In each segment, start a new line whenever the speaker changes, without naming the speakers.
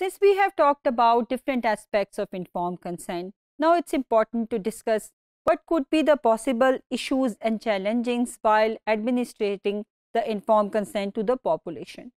Since we have talked about different aspects of informed consent, now it's important to discuss what could be the possible issues and challenges while administrating the informed consent to the population.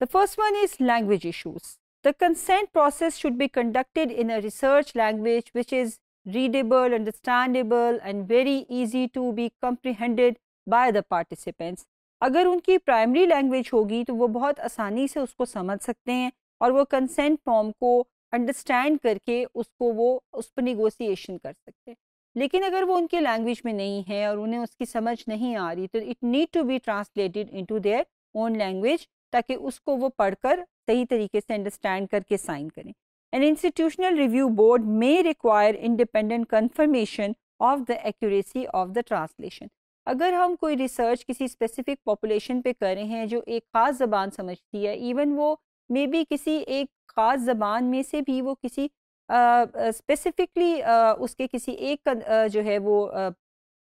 The first one is language issues. The consent process should be conducted in a research language which is readable, understandable and very easy to be comprehended by the participants. अगर उनकी primary language होगी तो वो बहुत आसानी से उसको समझ सकते हैं और वो कंसेंट फॉर्म को अंडरस्टैंड करके उसको वो उस पर निगोसिएशन कर सकते हैं लेकिन अगर वो उनके लैंग्वेज में नहीं है और उन्हें उसकी समझ नहीं आ रही तो it need to be translated into their own language ताकि उसको वो पढ़कर सही तरीके से अंडरस्टैंड करके साइन करें an institutional review board may require independent confirmation of the accuracy of the translation अगर हम कोई रिसर्च किसी स्पेसिफिक पॉपुलेशन पे कर रहे हैं जो एक ख़ास ज़बान समझती है इवन वो मे बी किसी एक ख़ास ज़बान में से भी वो किसी स्पेसिफिकली uh, uh, उसके किसी एक uh, जो है वो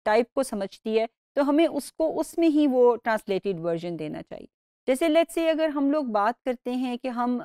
टाइप को समझती है तो हमें उसको उसमें ही वो ट्रांसलेटेड वर्जन देना चाहिए जैसे लेट्स से अगर हम लोग बात करते हैं कि हम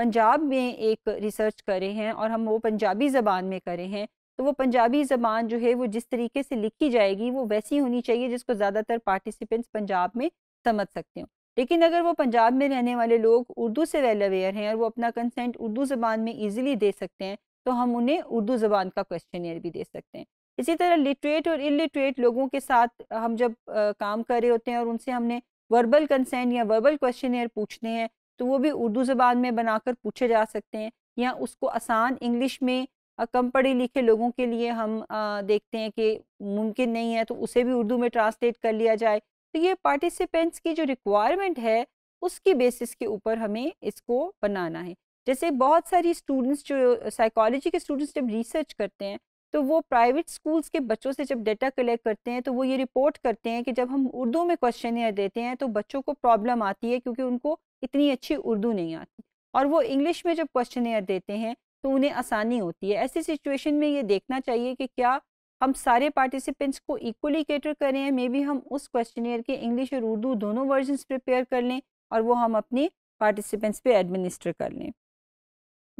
पंजाब में एक रिसर्च कर रहे हैं और हम वो पंजाबी ज़बान में कर रहे हैं तो वो पंजाबी ज़बान जो है वो जिस तरीके से लिखी जाएगी वो वैसी होनी चाहिए जिसको ज़्यादातर पार्टिसिपेंट्स पंजाब में समझ सकते हो लेकिन अगर वो पंजाब में रहने वाले लोग उर्दू से वेल अवेयर हैं और वो अपना कंसेंट उर्दू ज़बान में ईजिली दे सकते हैं तो हम उन्हें उर्दू ज़बान का क्वेश्चन भी दे सकते हैं इसी तरह लिटरेट और इलिटरेट लोगों के साथ हम जब आ, काम कर रहे होते हैं और उनसे हमने वर्बल कंसेंट या वर्बल क्वेश्चन पूछने हैं तो वो भी उर्दू ज़बान में बनाकर पूछे जा सकते हैं या उसको आसान इंग्लिश में कम पढ़े लिखे लोगों के लिए हम आ, देखते हैं कि मुमकिन नहीं है तो उसे भी उर्दू में ट्रांसलेट कर लिया जाए तो ये पार्टिसिपेंट्स की जो रिक्वायरमेंट है उसकी बेसिस के ऊपर हमें इसको बनाना है जैसे बहुत सारी स्टूडेंट्स जो साइकोलॉजी के स्टूडेंट्स जब रिसर्च करते हैं तो वो प्राइवेट स्कूल्स के बच्चों से जब डेटा कलेक्ट करते हैं तो वो ये रिपोर्ट करते हैं कि जब हम उर्दू में क्वेश्चन देते हैं तो बच्चों को प्रॉब्लम आती है क्योंकि उनको इतनी अच्छी उर्दू नहीं आती और वो इंग्लिश में जब क्वेश्चन देते हैं तो उन्हें आसानी होती है ऐसी सिचुएशन में ये देखना चाहिए कि क्या हम सारे पार्टिसिपेंट्स को इक्वली कैटर करें मे बी हम उस क्वेश्चनियर के इंग्लिश और उर्दू दोनों वर्जन प्रिपेयर कर लें और वो हम अपने पार्टिसिपेंट्स पे एडमिनिस्टर कर लें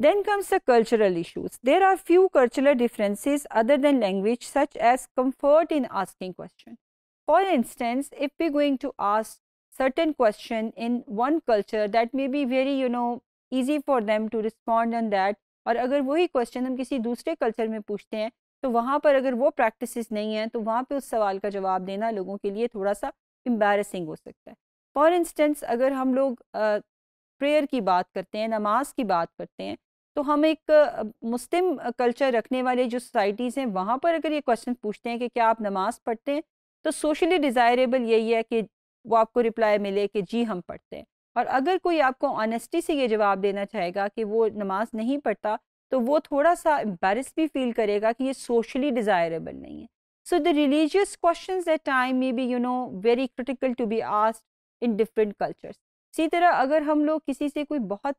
then comes the cultural issues there are few cultural differences other than language such as comfort in asking question for instance if we going to ask certain question in one culture that may be very you know easy for them to respond on that और अगर वही question हम किसी दूसरे culture में पूछते हैं तो वहाँ पर अगर वो प्रैक्टिस नहीं हैं तो वहाँ पर उस सवाल का जवाब देना लोगों के लिए थोड़ा सा एम्बेरसिंग हो सकता है फॉर इंस्टेंस अगर हम लोग प्रेयर की बात करते हैं नमाज की बात करते हैं तो हम एक मुस्लिम कल्चर रखने वाले जो सोसाइटीज़ हैं वहाँ पर अगर ये क्वेश्चन पूछते हैं कि क्या आप नमाज पढ़ते हैं तो सोशली डिज़ायरेबल यही है कि वो आपको रिप्लाई मिले कि जी हम पढ़ते हैं और अगर कोई आपको ऑनेस्टी से ये जवाब देना चाहेगा कि वो नमाज नहीं पढ़ता तो वो थोड़ा सा एम्बेरस भी फील करेगा कि ये सोशली डिज़ायरेबल नहीं है so the religious question at time may be you know very critical to be asked in different cultures इसी तरह अगर हम लोग किसी से कोई बहुत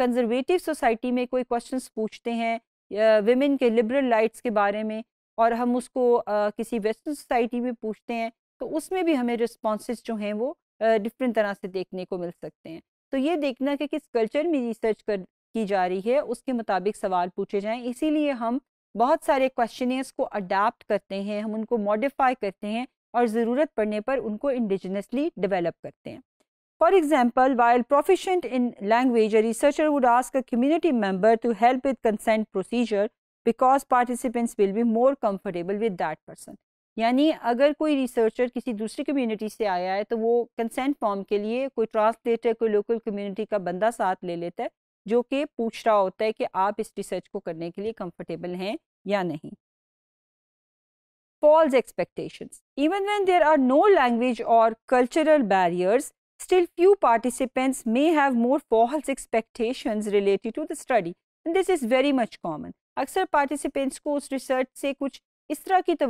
कंजर्वेटिव uh, सोसाइटी में कोई क्वेश्चन पूछते हैं वेमेन uh, के लिबरल राइट्स के बारे में और हम उसको uh, किसी वेस्टर्न सोसाइटी में पूछते हैं तो उसमें भी हमें रिस्पॉन्स जो हैं वो डिफरेंट तरह से देखने को मिल सकते हैं तो ये देखना कि किस कल्चर में रिसर्च कर की जा रही है उसके मुताबिक सवाल पूछे जाएं इसीलिए हम बहुत सारे क्वेश्चन को अडाप्ट करते हैं हम उनको मॉडिफाई करते हैं और ज़रूरत पड़ने पर उनको इंडिजनसली डेवलप करते हैं for example while proficient in language researcher would ask a community member to help with consent procedure because participants will be more comfortable with that person यानी अगर कोई रिसर्चर किसी दूसरी कम्युनिटी से आया है तो वो कंसेंट फॉर्म के लिए कोई ट्रांसलेटर कोई लोकल कम्युनिटी का बंदा साथ ले लेता है जो कि पूछ रहा होता है कि आप इस रिसर्च को करने के लिए कंफर्टेबल हैं या नहीं false expectations even when there are no language और cultural barriers still few participants may have more false expectation related to the study this is very much common अक्सर पार्टिसिपेंट्स को उस रिसर्च से कुछ इस तरह की तो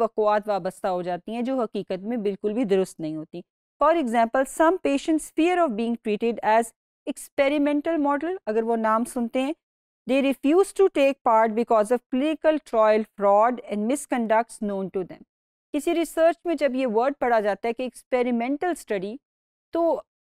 वाबस्ता हो जाती हैं जो हकीकत में बिल्कुल भी दुरुस्त नहीं होती for example some patients fear of being treated as experimental model अगर वो नाम सुनते हैं they refuse to take part because of clinical trial fraud and misconduct known to them किसी रिसर्च में जब ये वर्ड पढ़ा जाता है कि एक्सपेरिमेंटल स्टडी तो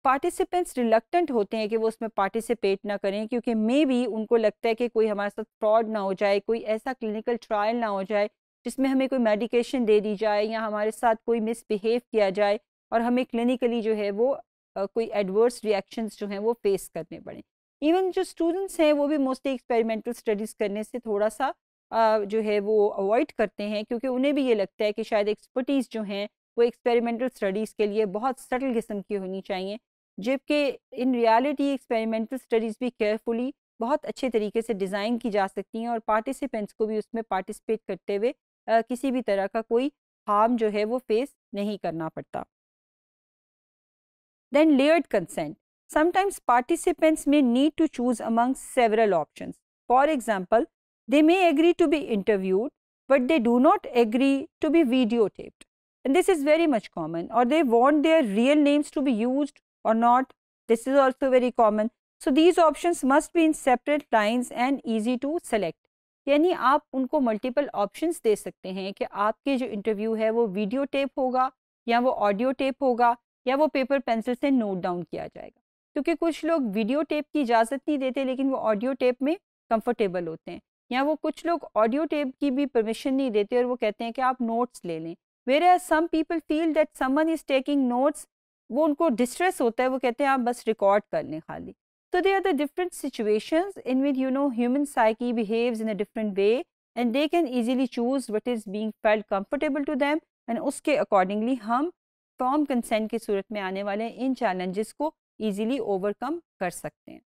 पार्टिसिपेंट्स रिलक्टेंट होते हैं कि वो उसमें पार्टिसिपेट ना करें क्योंकि मे भी उनको लगता है कि कोई हमारे साथ फ्रॉड ना हो जाए कोई ऐसा क्लिनिकल ट्रायल ना हो जाए जिसमें हमें कोई मेडिकेशन दे दी जाए या हमारे साथ कोई मिसबिहेव किया जाए और हमें क्लिनिकली जो है वो कोई एडवर्स रिएक्शंस जो हैं वो फेस करने पड़े इवन जो स्टूडेंट्स हैं वो भी मोस्टली एक्सपेरिमेंटल स्टडीज़ करने से थोड़ा सा जो है वो अवॉइड करते हैं क्योंकि उन्हें भी ये लगता है कि शायद एक्सपर्टीज़ जो हैं वो एक्सपेरिमेंटल स्टडीज़ के लिए बहुत सटल किस्म की होनी चाहिए जबकि इन रियलिटी एक्सपेरिमेंटल स्टडीज़ भी केयरफुली बहुत अच्छे तरीके से डिज़ाइन की जा सकती हैं और पार्टिसिपेंट्स को भी उसमें पार्टिसिपेट करते हुए किसी भी तरह का कोई हार्म जो है वो फेस नहीं करना पड़ता Then layered consent. Sometimes participants may need to choose among several options. For example, they may agree to be interviewed, but they do not agree to be videotaped. And this is very much common or they want their real names to be used or not. This is also very common. So, these options must be in separate lines and easy to select. यानी आप उनको multiple options दे सकते हैं कि आपके जो interview है वो वीडियो टेप होगा या वो ऑडियो टेप होगा या वो पेपर पेंसिल से नोट डाउन किया जाएगा क्योंकि कुछ लोग वीडियो टेप की इजाज़त नहीं देते लेकिन वो ऑडियो टेप में कंफर्टेबल होते हैं या वो कुछ लोग ऑडियो टेप की भी परमिशन नहीं देते और वो कहते हैं कि आप नोट्स ले लें where are some people feel that someone is taking notes वो उनको डिस्ट्रेस होता है वो कहते हैं आप बस रिकॉर्ड कर लें खाली तो they are the different situation in with you know human psyche behave in a different way and they can easily choose what is being felt comfortable to them and उसके अकॉर्डिंगली हम form consent की सूरत में आने वाले इन challenges को easily overcome कर सकते हैं